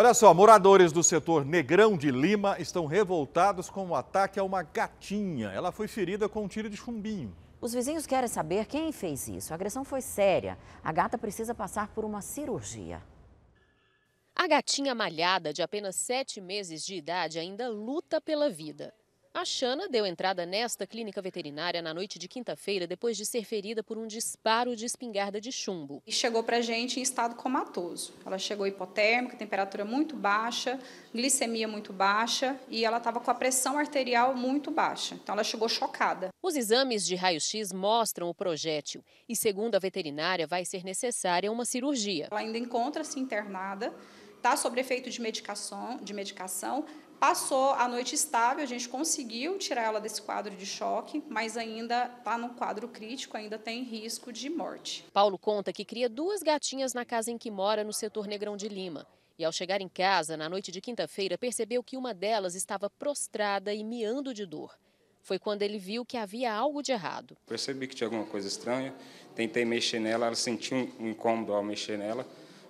Olha só, moradores do setor Negrão de Lima estão revoltados com o ataque a uma gatinha. Ela foi ferida com um tiro de chumbinho. Os vizinhos querem saber quem fez isso. A agressão foi séria. A gata precisa passar por uma cirurgia. A gatinha malhada, de apenas 7 meses de idade, ainda luta pela vida. A Xana deu entrada nesta clínica veterinária na noite de quinta-feira, depois de ser ferida por um disparo de espingarda de chumbo. E chegou para a gente em estado comatoso. Ela chegou hipotérmica, temperatura muito baixa, glicemia muito baixa e ela estava com a pressão arterial muito baixa. Então ela chegou chocada. Os exames de raio-x mostram o projétil e, segundo a veterinária, vai ser necessária uma cirurgia. Ela ainda encontra-se internada está sob efeito de medicação, de medicação, Passou a noite estável, a gente conseguiu tirar ela desse quadro de choque, mas ainda está no quadro crítico, ainda tem risco de morte. Paulo conta que cria duas gatinhas na casa em que mora, no setor Negrão de Lima. E ao chegar em casa, na noite de quinta-feira, percebeu que uma delas estava prostrada e miando de dor. Foi quando ele viu que havia algo de errado. Percebi que tinha alguma coisa estranha, tentei mexer nela, ela sentiu um incômodo ao mexer nela.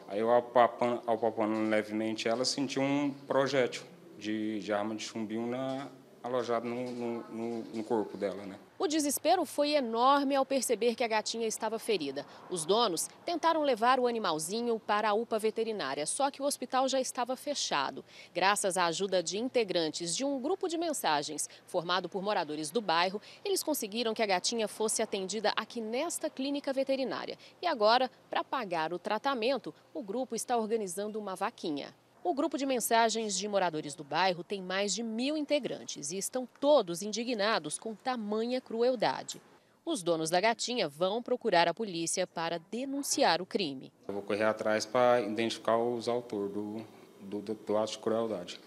Aí eu, apalpando levemente, ela sentiu um projétil de, de arma de chumbinho na, alojado no, no, no, corpo dela. Né? O desespero foi enorme ao perceber que a gatinha estava ferida. Os donos tentaram levar o animalzinho para a UPA veterinária, só que o hospital já estava fechado. Graças à ajuda de integrantes de um grupo de mensagens formado por moradores do bairro, eles conseguiram que a gatinha fosse atendida aqui nesta clínica veterinária. E agora, para pagar o tratamento, o grupo está organizando uma vaquinha. O grupo de mensagens de moradores do bairro tem mais de mil integrantes e estão todos indignados com tamanha crueldade. Os donos da gatinha vão procurar a polícia para denunciar o crime. Eu vou correr atrás para identificar os autores do, do, do, do ato de crueldade.